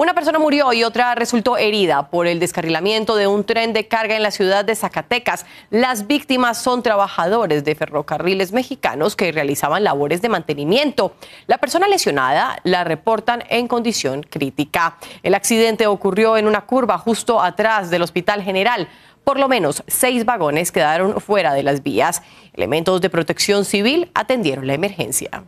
Una persona murió y otra resultó herida por el descarrilamiento de un tren de carga en la ciudad de Zacatecas. Las víctimas son trabajadores de ferrocarriles mexicanos que realizaban labores de mantenimiento. La persona lesionada la reportan en condición crítica. El accidente ocurrió en una curva justo atrás del Hospital General. Por lo menos seis vagones quedaron fuera de las vías. Elementos de protección civil atendieron la emergencia.